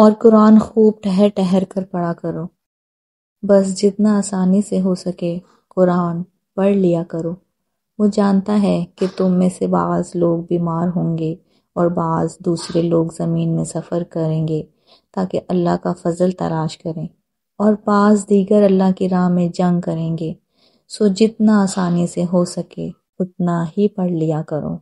और कुरान खूब ठहर ठहर कर पढ़ा करो बस जितना आसानी से हो सके कुरान पढ़ लिया करो वो जानता है कि तुम में से बाज़ लोग बीमार होंगे और बाज़ दूसरे लोग ज़मीन में सफ़र करेंगे ताकि अल्लाह का फजल तराश करें और बाज़ दीगर अल्लाह की राह में जंग करेंगे सो जितना आसानी से हो सके उतना ही पढ़ लिया करो